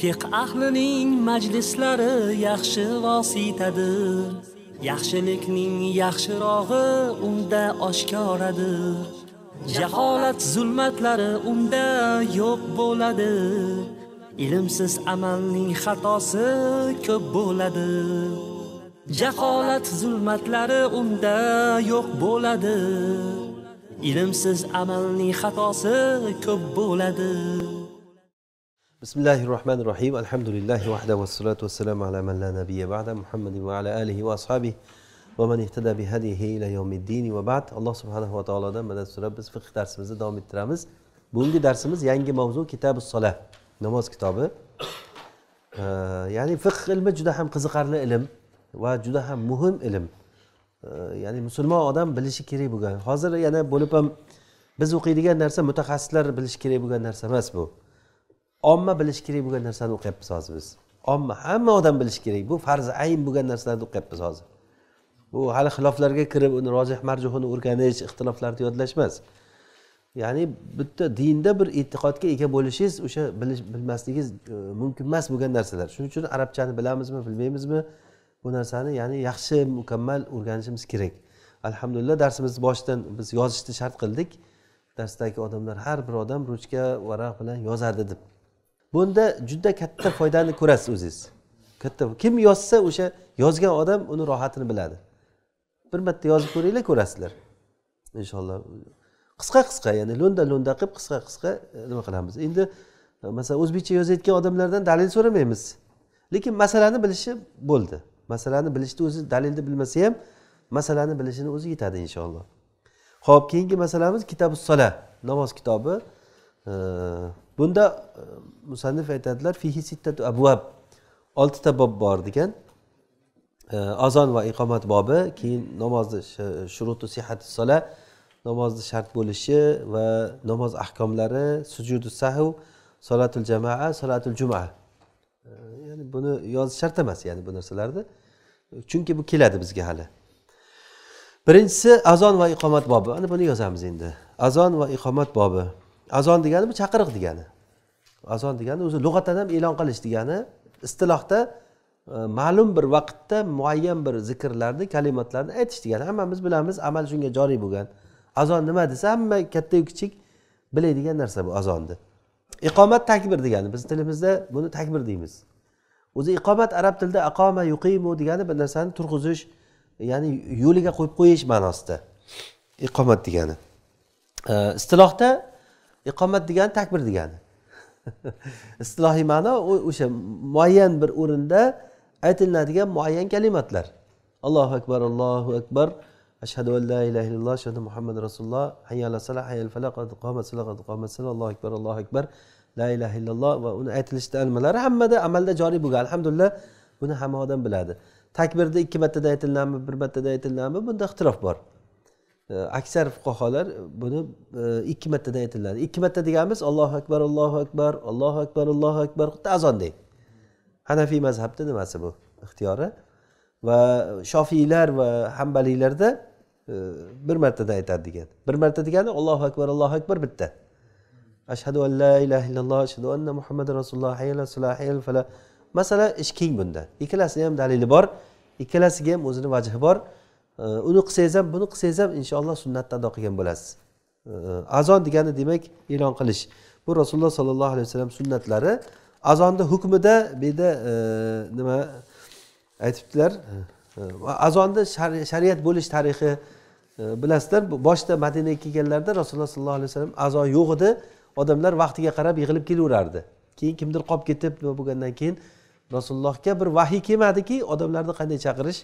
fiq ahlining majlislari yaxshi vositadir yaxshilikning yaxshirog'i unda oshkoradir jaholat zulmatlari unda yo'q bo'ladi ilmsiz amalning xatosi ko'p bo'ladi jaholat zulmatlari unda yo'q bo'ladi ilmsiz amalning xatosi ko'p bo'ladi بسم الله الرحمن الرحيم الحمد لله وحده والصلاة والسلام على من لا نبي بعده محمد وعلى آله وأصحابه ومن اهتدى بهديه إلى يوم الدين وبعد الله سبحانه وتعالى مدد سورة biz fiqh darsimizni davom ettiramiz bugungi darsimiz yangi mavzu kitabi solah namoz kitobi ya'ni fiqh ilmi juda ham qiziqarli ilm va juda ham muhim ilm ya'ni musulmon odam bilishi kerak bo'lgan hozir yana bo'lib ham biz o'qiydigan narsa mutaxassislar bilishi kerak bo'lgan narsa emas bu omma bilishi kerak bo'lgan narsani o'qiyapmiz hozir biz omma hamma odam bilishi kerak bu farzi ayn bo'lgan narsalarni o'qiyapmiz hozir bu hali xiloflarga kirib uni rojih marjuhini o'rganish ixtiloflarni yodlash emas ya'ni bitta dinda bir e'tiqodga ega bo'lishingiz o'sha bilish bilmasligingiz e, mumkin emas bo'lgan narsalar shuning uchun arabchani bilamizmi bilmaymizmi bu narsani ya'ni yaxshi mukammal o'rganishimiz kerak alhamdulillah darsimizni boshidan biz yozishni shart qildik darsdagi odamlar har bir odam ruchka varaq bilan yozadi deb bunda juda katta foydani ko'rasiz o'zingiz katta kim yozsa o'sha yozgan odam uni rohatini biladi bir marta yozib ko'ringlar ko'rasizlar inshaalloh qisqa qisqa ya'ni lo'nda lo'nda qilib qisqa qisqa e, nima qilamiz endi masalan o'zbekcha yozayotgan odamlardan dalil so'ramaymiz lekin masalani bilishi bo'ldi masalani bilishni o'zi dalilni bilmasa ham masalani bilishini o'zi yetadi inshaalloh ho'p keyingi masalamiz kitabi sola namoz kitobi e, bunda musannif aytadilar fihi sittatu abvab oltita bob bor degan e, azon va iqomat bobi keyin namozni shuruti sihati sola namozni shart bo'lishi va namoz ahkomlari sujudu sahu solatul jamaa solatul juma e, ya'ni buni yozish shart emas ya'ni bu narsalarni chunki bu keladi bizga hali birinchisi azon va iqomat bobi ana buni yozamiz endi azon va iqomat bobi azon degani bu chaqiriq degani azon degani o'zi lug'atdan ham e'lon qilish degani istilohda e, ma'lum bir vaqtda muayyan bir zikrlarni kalimatlarni aytish degani hammamiz bilamiz amal shunga joriy bo'lgan azon nima desa hamma kattayu kichik biladigan narsa bu azonni iqomat takbir degani biz tilimizda buni takbir deymiz o'zi iqomat arab tilida aqoma yuqimu degani bir narsani turg'izish ya'ni yo'liga qo'yib qo'yish ma'nosida iqomat degani e, istilohda iqomat degani takbir degani istilohiy ma'no o'sha muayyan bir o'rinda aytilinadigan muayyan kalimatlar allohu akbar allohu akbar ashhadu an la ilaha illalloh ashhadu muhammad rasululloh hayya ala salah hayya al falaq qad qomat qad qomat salah allohu akbar allohu akbar la ilaha illalloh va uni aytilishda nimalari hammada amalda joriy bo'lgan alhamdulillah buni hamma odam biladi takbirda ikki martada aytiladimi bir martada aytiladimi bunda ixtilof bor aksar fuqarolar buni e, ikki martadan aytiladi ikki marta deganimiz ollohu akbar allohu akbar allohu akbar allohu akbar xuddi azondek hanafiy mazhabni nimasi bu ixtiyori va shofiylar va hambaliylarda e, bir martadan aytadi degan bir marta degani allohu akbar allohu akbar bitta ashhadu an la ilaha illalloh ashhadu anna muhammad rasululloh masala ish keng bunda ikkalasini ham dalili bor ikkalasiga ham o'zini vajhi bor uni qilsangiz ham buni qilsangiz ham inshaalloh sunnatni ado qilgan bo'lasiz azon degani demak e'lon qilish bu rasululloh sollallohu alayhi vasallam sunnatlari azonni hukmida bu yerda e, nima aytibdilar e, azonni shariat bo'lish tarixi e, bilasizlar boshida madinaga kelganlarida rasululloh sollallohu alayhi vasallam azon yo'q edi odamlar vaqtiga qarab yig'ilib kelaverardi keyin kimdir qolib ketib nima bo'lgandan keyin rasulullohga bir vahiy kelmadiki odamlarni qanday chaqirish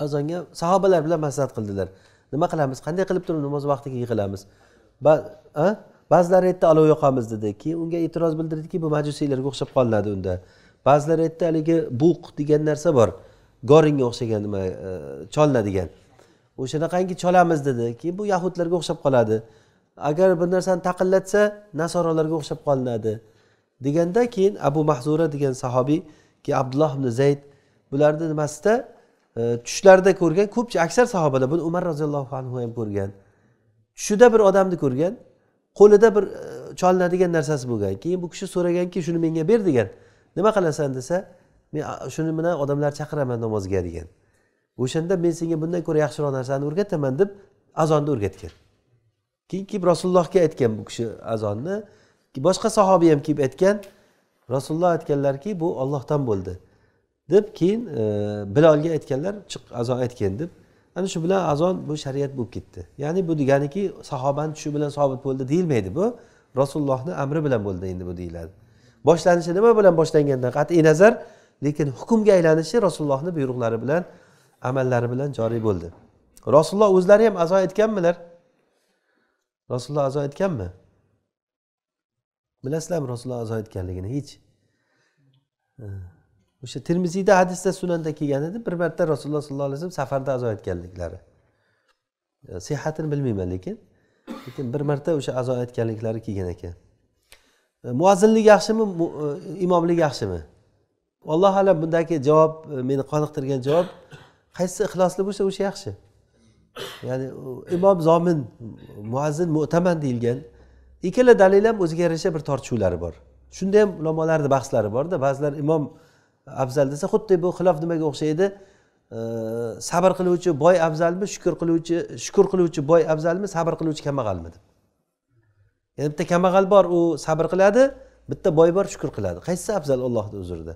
azonga sahobalar bilan maslahat qildilar nima qilamiz qanday qilib turib namoz vaqtiga yig'ilamiz ba'zilar aytdi olov yoqamiz dedi keyin unga e'tiroz bildirdiki bu majusiylarga o'xshab qolinadi unda ba'zilar aytdi haligi buq degan narsa bor goringga o'xshagan nima e, cholinadigan o'shanaqangi cholamiz dedi keyin bu yahudlarga o'xshab qoladi agar bir narsani taqillatsa nasorolarga o'xshab qolinadi deganda keyin abu mahzura degan sahobiy keyin abdulloh ibn zayd bularni nimasida tushlarida ko'rgan ko'pchi aksar sahobalar buni umar roziyallohu anhu ham ko'rgan tushida bir odamni ko'rgan qo'lida bir e, cholinadigan narsasi bo'lgan keyin bu kishi so'raganki shuni menga ber degan nima qilasan desa men shuni bilan odamlarni chaqiraman namozga degan o'shanda men senga bundan ko'ra yaxshiroq narsani o'rgataman deb azonni o'rgatgan keyin kelib rasulullohga aytgan bu kishi azonni boshqa sahobiy ham kelib aytgan rasululloh aytganlarki bu ollohdan bo'ldi deb keyin e, bilolga aytganlar chiq azon aytgin deb ana shu bilan azon bu shariat bo'lib ketdi ya'ni bu deganiki sahobani tushi bilan sobit bo'ldi deyilmaydi bu rasulullohni amri bilan bo'ldi endi bu deyiladi boshlanishi nima bilan boshlangandan qat'iy nazar lekin hukmga aylanishi rasulullohni buyruqlari bilan amallari bilan joriy bo'ldi rasululloh o'zlari ham azo aytganmilar rasululloh azo aytganmi bilasizlarmi rasululloh azo aytganligini hech o'sha termiziyda hadisda sunanda kelgan edi bir marta rasululloh sollallohu alayhi vasallam safarda azo aytganliklari sihatini bilmayman lekin lekin bir marta o'sha azo aytganliklari kelgan ekan e, muazzinlik yaxshimi e, imomlik yaxshimi allohu alam bundagi javob e, meni qoniqtirgan javob qaysi ixlosli bo'lsa o'sha yaxshi ya'ni imom zomin muazzin mo'taman deyilgan ikkala dalil ham o'ziga yarasha bir tortishuvlari bor shunda ham ulamolarni bahslari borda ba'zilar imom afzal desa xuddi bu xilof nimaga o'xshaydi sabr qiluvchi boy afzalmi shukur qiluvchi shukur qiluvchi boy afzalmi sabr qiluvchi kambag'almi deb ya'ni bitta kambag'al bor u sabr qiladi bitta boy bor shukur qiladi qaysisi afzal ollohni huzurida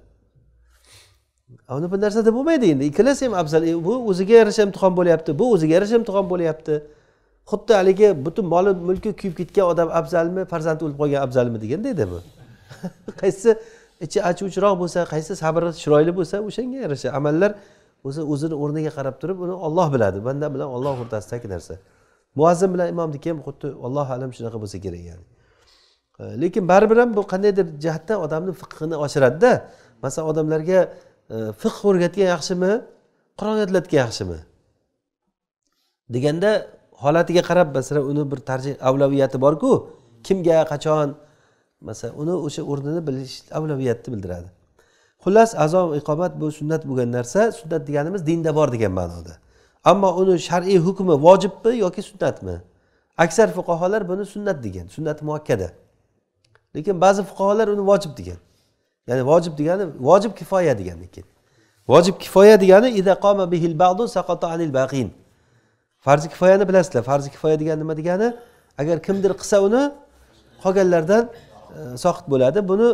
uni bu narsada bo'lmaydi endi ikkalasi ham afzal e, bu o'ziga yarasha imtihon bo'lyapti bu o'ziga yarasha imtihon bo'lyapti xuddi haligi butun moli mulki kuyib ketgan odam afzalmi farzandi o'lib qolgan afzalmi deganda edi bu qaysi ichi achuvchiroq bo'lsa qaysi sabri chiroyli bo'lsa o'shanga yarasha amallar o'zi o'zini o'rniga qarab turib uni olloh biladi banda bilan olloh o'rtasidagi narsa muazzim bilan imomniki ham xuddi allohu alam shunaqa bo'lsa kerak ya'ni lekin baribir ham bu qandaydir jihatda odamni fiqhini oshiradida masalan odamlarga e, fiqh o'rgatgan yaxshimi qur'on yodlatgan yaxshimi deganda holatiga qarab masalan uni bir tarjih avlaviyati borku kimga qachon masalan uni o'sha o'rnini bilish avlaviyatni bildiradi xullas azo iqomat bu sunnat bo'lgan narsa sunnat deganimiz dinda bor degan ma'noda ammo uni shar'iy hukmi vojibmi yoki sunnatmi aksar fuqarolar buni sunnat degan sunnat muakkada lekin ba'zi fuqarolar uni vojib degan ya'ni vojib degani vojib kifoya degani keyin vojib kifoya degani bihil ba'du baqin farzi kifoyani bilasizlar farzi kifoya degani nima degani agar kimdir qilsa uni qolganlardan E, soqit bo'ladi buni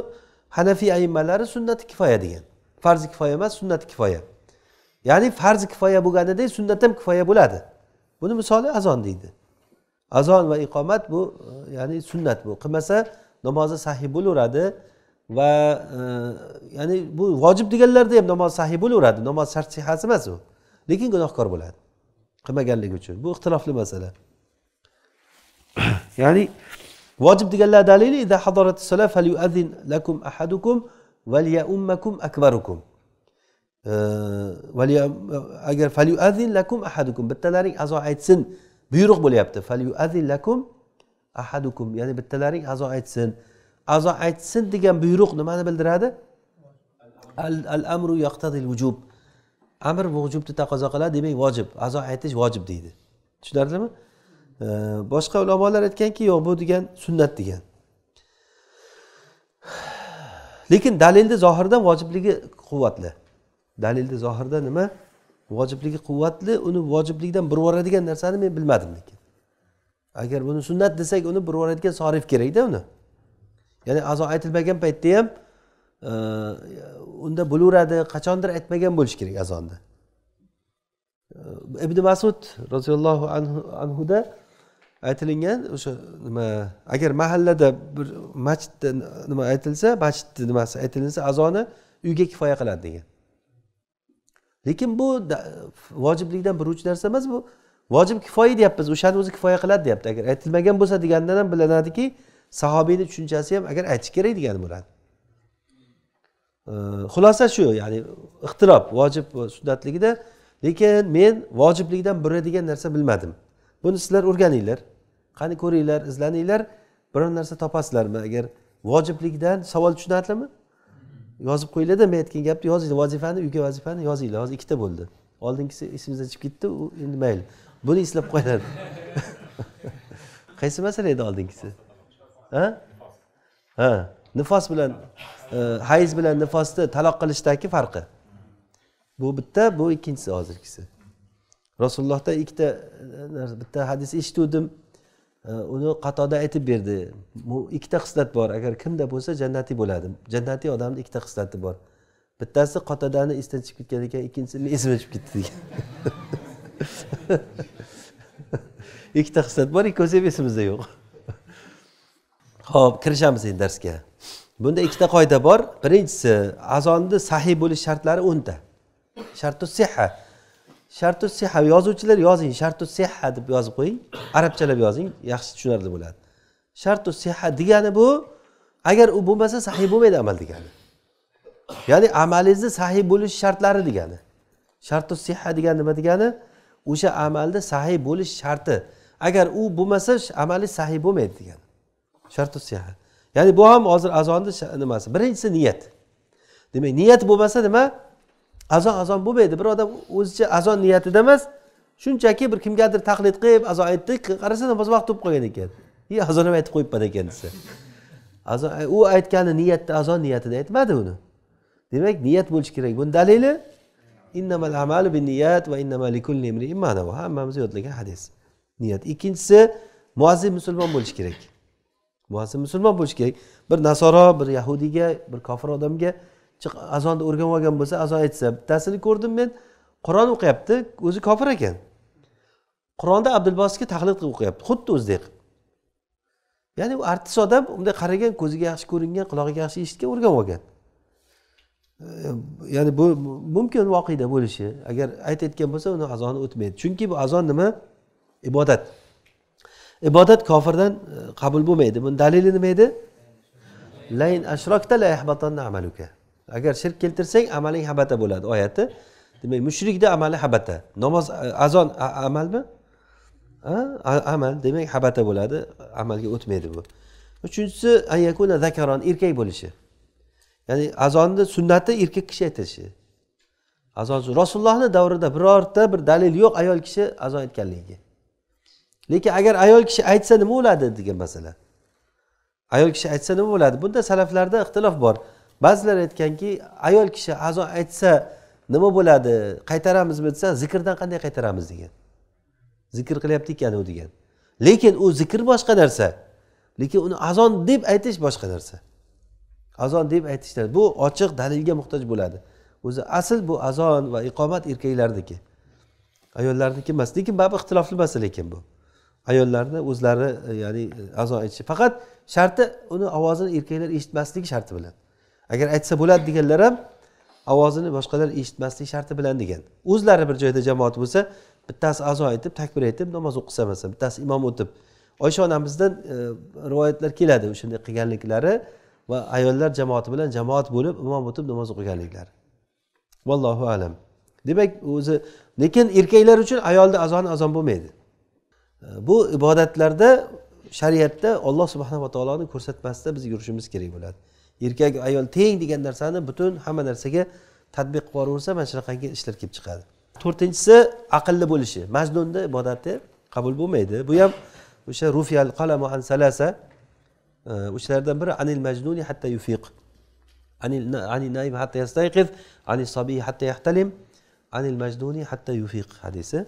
hanafiy aymalari sunnati kifoya degan farzi kifoya emas sunnati kifoya ya'ni farzi kifoya bo'lganidek sunnat ham kifoya bo'ladi buni misoli azon deydi azon va iqomat bu e, ya'ni sunnat bu qilmasa namozi sahiy bo'laveradi va e, ya'ni bu vojib deganlarda ham namoz sahiy bo'laveradi namoz shart sihasi emas u lekin gunohkor bo'ladi qilmaganligi uchun bu ixtilofli masala ya'ni واجب دقال دليل إذا حضرت الصلاة هل يؤذن لكم أحدكم وليا أمكم أكبركم وليا أجر فليؤذن لكم أحدكم بالتلاري أزوا عيد سن بيروق بليابته فليؤذن لكم أحدكم يعني بالتلاري أزوا عيد سن أزوا عيد سن دقام بيروق نمانا بلدر هذا الأمر يقتضي الوجوب أمر بوجوب تتاقى زقلا ديمي واجب أزوا عيدش واجب ديده شو دارت boshqa ulamolar aytganki yo'q bu degan sunnat degan lekin dalilni zohirdan vojibligi quvvatli dalilni zohirda nima vojibligi quvvatli uni vojiblikdan burib yuboradigan narsani men bilmadim lekin agar buni sunnat desak uni burib yuboradigan sorif kerakda uni ya'ni azo aytilmagan paytda ham e, unda bo'laveradi qachondir aytmagan bo'lishi kerak azonni e, ibn masud roziyallohu anhuda anhu aytilingan o'sha nima agar mahallada bir masjidda nima aytilsa masjidni nimasi aytilinsa azoni uyga kifoya qiladi degan lekin bu vojiblikdan biruvchi uch narsa emas bu vojib kifoya deyapmiz o'shani o'zi kifoya qiladi deyapti agar aytilmagan bo'lsa degandan ham bilinadiki sahobiyni tushunchasi ham agar aytish kerak degani bo'ladi xulosa shu ya'ni ixtirob vojib sunnatligida lekin men vojiblikdan bo'ladigan narsa bilmadim buni sizlar o'rganinglar qani ko'ringlar izlaninglar biror narsa topasizlarmi agar vojiblikdan savol tushunarlimi yozib qo'yinglarda men aytgan gapni yozinglar vazifani uyga vazifani yozinglar hozir ikkita bo'ldi oldingisi esimizdan chiqib ketdi u endi mayli buni eslab qo'yiladi qaysi masala edi oldingisi ha ha nifos bilan e, hayz bilan nifosni taloq qilishdagi farqi bu bitta bu ikkinchisi hozirgisi rasulullohdan ikkita e, bitta hadis eshituvdim uni qatoda aytib berdi bu ikkita xislat bor agar kimda bo'lsa jannatiy bo'ladi jannatiy odamni ikkita xislati bor bittasi qotodani esdan chiqib ketgan ekan ikkinchisi meni esimdan chiqib ketdi degan ikkita xislat bor ikkovsi ham esimizda yo'q ho'p kirishamiz endi darsga bunda ikkita qoida bor birinchisi azonni sahiy bo'lish shartlari o'nta shartu siha shartu siha yozuvchilar yozing shartu siha deb yozib qo'ying arabchalab yozing yaxshi tushunarli bo'ladi shartu siha degani bu agar u bo'lmasa sahiy bo'lmaydi amal degani ya'ni amalingizni sahiy bo'lish shartlari degani shartu siha degani nima degani o'sha amalni sahiy bo'lish sharti agar u bo'lmasa amali sahiy bo'lmaydi degani shartu siha ya'ni bu ham hozir azonni nimasi birinchisi niyat demak niyat bo'lmasa nima azon azon bo'lmaydi bir odam o'zicha azon niyatida emas shunchaki bir kimgadir taqlid qilib azon aytdi qarasa namoz vaqt bo'lib qolgan ekan i azon ham aytib qo'yibman ekan desa azon u aytgani niyatda azon niyatida aytmadi uni demak niyat bo'lishi kerak buni dalili innamal amalu bin niyat va innama likulli imriin hammamiz yodlagan hadis niyat ikkinchisi muazzin musulmon bo'lishi kerak muazzin musulmon bo'lishi kerak bir nasoro bir yahudiyga bir kofir odamga azonni o'rganib olgan bo'lsa azon aytsa bittasini ko'rdim men qur'on o'qiyapti o'zi kofir ekan qur'onda abdulbosga taqlid qilib o'qiyapti xuddi o'zidek qilib ya'ni u artist odam unday qaragan ko'ziga yaxshi ko'ringan qulog'iga yaxshi eshitgan o'rganib olgan ehm, ya'ni bu mumkin voqeda bo'lishi agar aytayotgan bo'lsa uni azoni o'tmaydi chunki bu azon nima ibodat ibodat kofirdan e, qabul bo'lmaydi buni dalili nima edi layn ashrokta la amaluka agar shirk keltirsang amaling habata bo'ladi oyati demak mushrikda amali habata namoz e, azon amalmi amal demak habata bo'ladi amalga o'tmaydi bu uchinchisi ayakuna zakaron erkak bo'lishi ya'ni azonni sunnati erkak kishi aytishi azon rasulullohni davrida birorta bir dalil yo'q ayol kishi azon aytganligiga lekin agar ayol kishi aytsa nima bo'ladi degan masala ayol kishi aytsa nima bo'ladi bunda salaflarda ixtilof bor ba'zilar aytganki ayol kishi azon aytsa nima bo'ladi qaytaramizmi desa zikrdan qanday qaytaramiz degan zikr qilyapti ekan u degan lekin u zikr boshqa narsa lekin uni azon deb aytish boshqa narsa azon deb aytishlar bu ochiq dalilga muhtoj bo'ladi o'zi asl bu azon va iqomat erkaklarniki ayollarniki emas lekin bu ixtilofli masala ekan bu ayollarni o'zlari e, ya'ni e, azon aytishi faqat sharti uni ovozini erkaklar eshitmasligi sharti bilan agar aytsa bo'ladi deganlar ham ovozini boshqalar eshitmasligi sharti bilan degan o'zlari bir joyda jamoat bo'lsa bittasi azo aytib takbir aytib namoz o'qisa masalan bittasi imom o'tib oysha onamizdan e, rivoyatlar keladi o'shanday qilganliklari va ayollar jamoati bilan jamoat bo'lib imom o'tib namoz o'qiganliklari vallohu alam demak o'zi lekin erkaklar uchun ayolni azoni azon bo'lmaydi e, bu ibodatlarda shariatda olloh subhanava taoloni ko'rsatmasida biz yurishimiz kerak bo'ladi erkak ayol teng degan narsani butun hamma narsaga tadbiq qilib yuboraversa mana shunaqangi ishlar kelib chiqadi to'rtinchisi aqlli bo'lishi majnunni ibodati qabul bo'lmaydi bu ham o'sha rufiyal qalamu an salasa e, o'shalardan biri anil majnuni hatta yufiq anil anil naim hatta yastayqiz anil sobiy hatta yahtalim anil majnuni hatta yufiq hadisi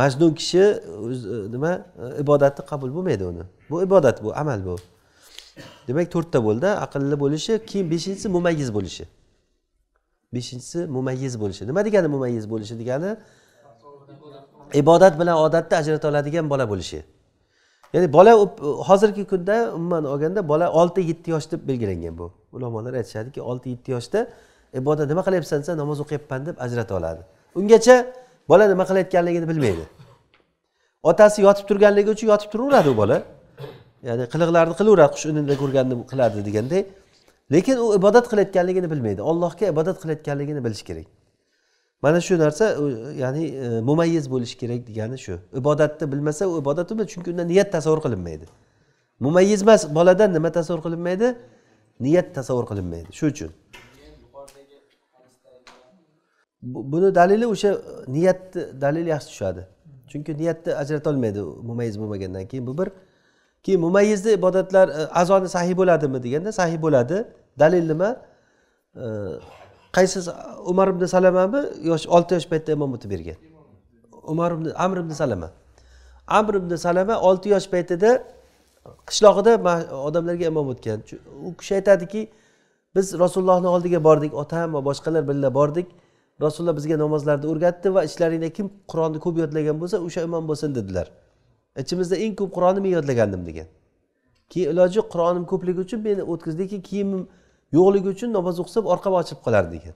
majnun kishi e, nima e, ibodati qabul bo'lmaydi uni bu ibodat bu amal bu demak to'rtta bo'ldi aqlli bo'lishi keyin beshinchisi mumayyiz bo'lishi beshinchisi mumayyiz bo'lishi nima degani mumayyiz bo'lishi degani ibodat bilan odatni ajrata oladigan bola bo'lishi ya'ni bola hozirgi kunda umuman olganda bola olti yetti yosh deb belgilangan bu ulamolar aytishadiki olti yetti yoshda ibodat nima qilyapsan desa namoz o'qiyapman deb ajrata oladi ungacha bola nima qilayotganligini bilmaydi otasi yotib turganligi uchun yotib turaveradi u bola ya'ni qiliqlarni qilaveradi qush unida ko'rganini qiladi deganday lekin u ibodat qilayotganligini bilmaydi ollohga ibodat qilayotganligini bilish kerak mana shu narsa ya'ni e, mumayyiz bo'lishi kerak degani shu ibodatni bilmasa u ibodat emas chunki unda niyat tasavvur qilinmaydi mumayiz emas boladan nima tasavvur qilinmaydi niyat tasavvur qilinmaydi shu uchun buni dalili o'sha niyatni dalili yaxshi tushadi chunki niyatni ajratolmaydi mumayyiz bo'lmagandan keyin bu bir keyin mumayizni ibodatlar e, azoni sahiy bo'ladimi deganda sahiy bo'ladi dalil nima e, qaysi umar ibn salamami yosh olti yosh paytda imom o'tib bergan umar ibn amr ibn salama amr ibn salama olti yosh paytida qishlog'ida odamlarga imom o'tgan u kishi aytadiki biz rasulullohni oldiga bordik otam va boshqalar birga bordik rasululloh bizga namozlarni o'rgatdi va ichlaringda kim qur'onni ko'p yodlagan bo'lsa o'sha imom bo'lsin dedilar ichimizda eng ko'p qur'onni men yodlagandim degan keyin iloji yo'q qur'onim ko'pligi uchun meni o'tkazdi lekin kiyimim yo'qligi uchun namoz o'qisam orqam ochilib qolardi degan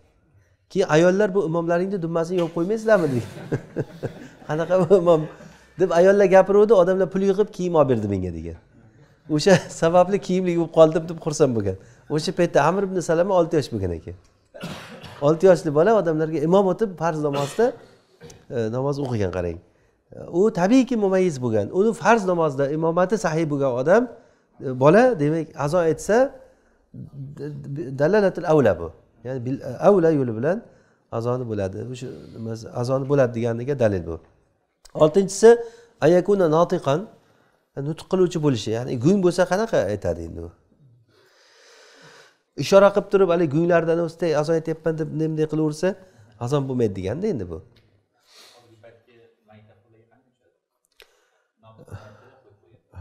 keyin ayollar bu imomlaringni dummasini yopib qo'ymaysizlarmi degan qanaqa imom deb ayollar gapiruvdi odamlar pul yig'ib kiyim olib berdi menga degan o'sha sababli kiyimli bo'lib qoldim deb xursand bo'lgan o'sha paytda amir ibn salama olti yosh bo'lgan ekan olti yoshli bola odamlarga imom o'tib farz namozda e, namoz o'qigan qarang u tabiiyki mumayiz bo'lgan uni farz namozida imomati sahiy bo'lgan odam e, bola demak azo etsa dalalatil avla bu ya'ni e, avla yo'li bilan azoni bo'ladi o'sha nimasi azoni bo'ladi deganiga dalil bu oltinchisi ayakuna notiqan e, nutq qiluvchi bo'lishi ya'ni gung bo'lsa qanaqa aytadi endi u ishora qilib turib haligi gunglardan o'zida azon aytyapman deb bunday bunday qilaversa azon bo'lmaydi deganda endi bu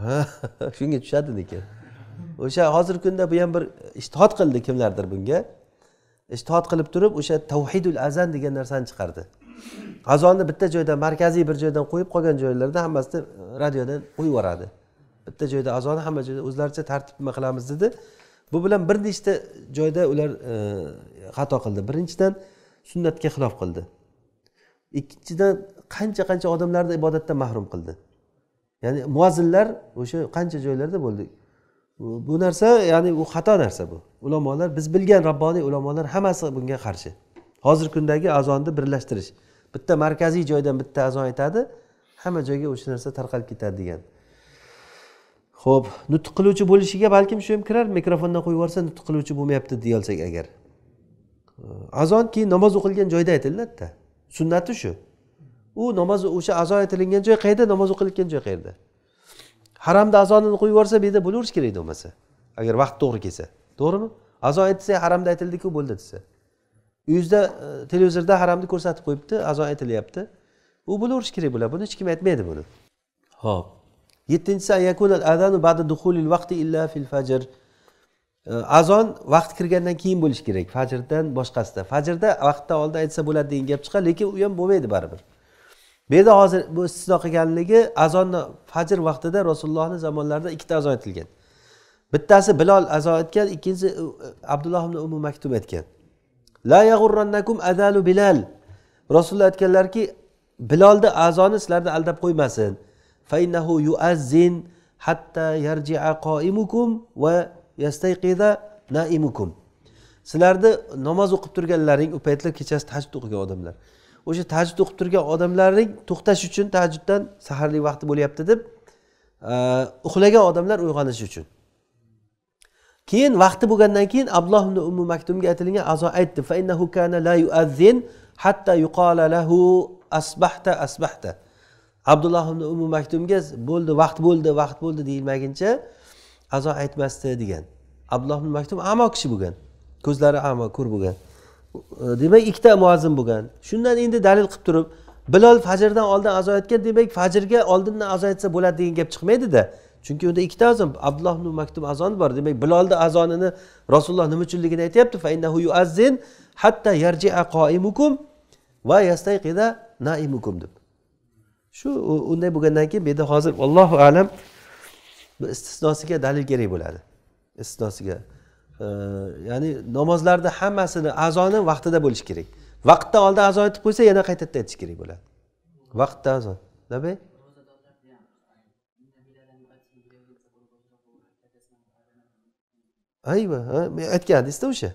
ha shunga tushadimikin o'sha hozirgi kunda bu ham bir ishtihod qildi kimlardir bunga ishtihod qilib turib o'sha tavhidul azan degan narsani chiqardi azonni bitta joydan markaziy bir joydan qo'yib qolgan joylarda hammasini radiodan qo'yib yuboradi bitta joyda azonni hamma joyda o'zlaricha tartib nima qilamiz dedi bu bilan bir nechta joyda ular e, xato qildi birinchidan sunnatga xilof qildi ikkinchidan qancha qancha odamlarni ibodatdan mahrum qildi ya'ni muazinlar o'sha qancha joylarda bo'ldi bu narsa ya'ni u xato narsa bu ulamolar biz bilgan rabboniy ulamolar hammasi bunga qarshi hozirgi kundagi azonni birlashtirish bitta markaziy joydan bitta azon aytadi hamma joyga o'sha narsa tarqalib ketadi degan ho'p nutq qiluvchi bo'lishiga balkim shu ham kirar mikrofondan qo'yib yuborsa nutq qiluvchi bo'lmayapti deyolsak agar azon keyin namoz o'qilgan joyda aytiladida sunnati shu u namoz o'sha azo aytilingan joy qayerda namoz o'qilayotgan joy qayerda haramda azonini qo'yib yuborsa bu yerda bo'laverish kerak bo'lmasa agar vaqt to'g'ri kelsa to'g'rimi azo aytsa haramda aytildiku bo'ldi desa uyingizda e, televizorda haramni ko'rsatib qo'yibdi azo aytilyapti u bo'laverish kerak bular buni hech kim aytmaydi buni ho'p yettinchisi e, azon vaqt kirgandan keyin bo'lishi kerak fajrdan boshqasida fajrda vaqtdan oldin aytsa bo'ladi degan gap chiqadi lekin u ham bo'lmaydi baribir bu yerda hozir bu istisno qilganligi azonni fajr vaqtida rasulullohni zamonlarida ikkita azon aytilgan bittasi bilol azo aytgan ikkinchisi abdulloh ibn umu maktub aytgan la yag'urrannakum azalu bilal rasululloh aytganlarki bilolni azoni sizlarni aldab qo'ymasin innahu yuazzin hatta yarjia qoimukum va yastayqida naimukum sizlarni namoz o'qib turganlaring u paytlar kechasi tahajjud o'qigan odamlar o'sha tahajjud o'qib turgan odamlarning to'xtash uchun tahajjuddan saharlik vaqti bo'lyapti deb e, uxlagan odamlar uyg'onish uchun keyin vaqti bo'lgandan keyin abdulloh ibn ummu maktumga aytilgan azo aytdi kana la hatta yuqala lahu asbahta asbahta abdulloh ibn ummu maktumga bo'ldi vaqt bo'ldi vaqt bo'ldi deyilmaguncha azo aytmasdi degan abdulloh ibn maktum amo kishi bo'lgan ko'zlari amo ko'r bo'lgan Э, demak ikkita muazzin bo'lgan shundan endi dalil qilib turib bilol fajrdan oldin azo aytgan demak fajrga oldindan azo aytsa bo'ladi degan gap chiqmaydida chunki unda ikkita azon abdulloh ibn maktub azoni bor demak bilolni azonini rasululloh nima uchunligini aytyapti yuazzin hatta yarjia qoimukum va yastayqida naimukum deb shu unday bo'lgandan keyin bu yerda hozir allohu alam istisnosiga dalil kerak bo'ladi istisnosiga ya'ni namozlarni hammasini azoni vaqtida bo'lishi kerak vaqtdan oldin azo aytib qo'ysa yana qaytadan aytish kerak bo'ladi vaqtda azon tabii ayva aytgan hadisda o'sha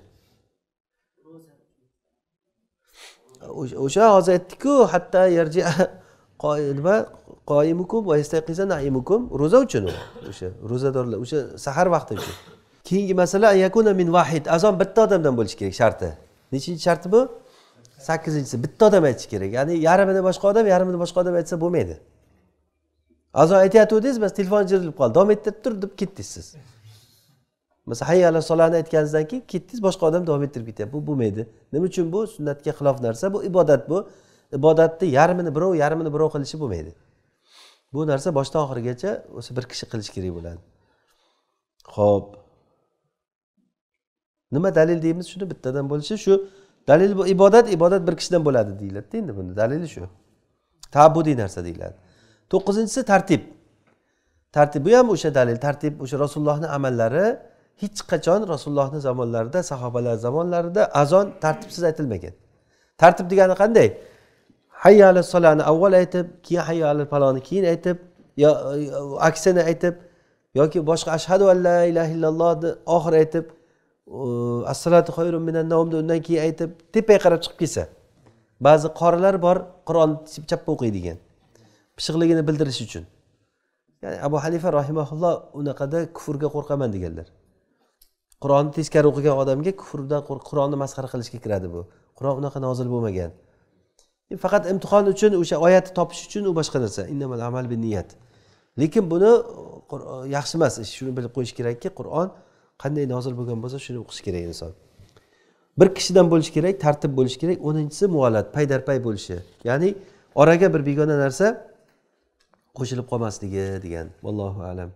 o'sha hozir aytdikku hatto yarji nima qoimukum va ro'za uchun o'sha ro'zadorlar o'sha sahar vaqti uchun keyingi masala yakuna min vahid azon bitta odamdan bo'lishi kerak sharti nechinchi sharti bu sakkizinchisi bitta odam aytishi kerak ya'ni yarmini boshqa odam yarmini boshqa odam aytsa bo'lmaydi azon aytayotgandingiz bas telefon jirilib qoldi davom ettirib tur deb ketdingiz siz masalan hayya ala solani aytganingizdan keyin ketdingiz boshqa odam davom ettirib ketyapti bu bo'lmaydi nima uchun bu sunnatga xilof narsa bu ibodat bu ibodatni yarmini birov yarmini birov qilishi bo'lmaydi bu narsa boshdan oxirigacha o'sha bir kishi qilishi kerak bo'ladi ho'p nima dalil deymiz shuni bittadan bo'lishi shu dalil bu ibodat ibodat bir kishidan bo'ladi deyiladida endi buni dalili shu tabudiy narsa deyiladi to'qqizinchisi tartib tartib bu ham o'sha dalil tartib o'sha rasulullohni amallari hech qachon rasulullohni zamonlarida sahobalar zamonlarida azon tartibsiz aytilmagan tartib degani qanday hayya ala solani avval aytib keyin hayya ala paloni keyin aytib yo aksini aytib yoki boshqa ashhadu an la ilaha illallohni oxiri aytib assalatu xayrun minan naumni undan keyin aytib tepaga qarab chiqib ketsa ba'zi qorilar bor qur'onni chapga o'qiydigan pishiqligini bildirish uchun ya'ni abu hanifa rahimaulloh unaqada kufrga qo'rqaman deganlar qur'onni teskari o'qigan odamga kufrdan qur'onni masxara qilishga kiradi bu qur'on unaqa nozil bo'lmagan e, faqat imtihon uchun o'sha oyatni topish uchun u boshqa narsa amal niyat lekin buni yaxshi emas shuni bilib qo'yish kerakki qur'on qanday nozil bo'lgan bo'lsa shuni o'qish kerak inson bir kishidan bo'lishi kerak tartib bo'lishi kerak o'ninchisi muolat paydarpay bo'lishi ya'ni oraga bir begona narsa qo'shilib qolmasligi degan vallohu alam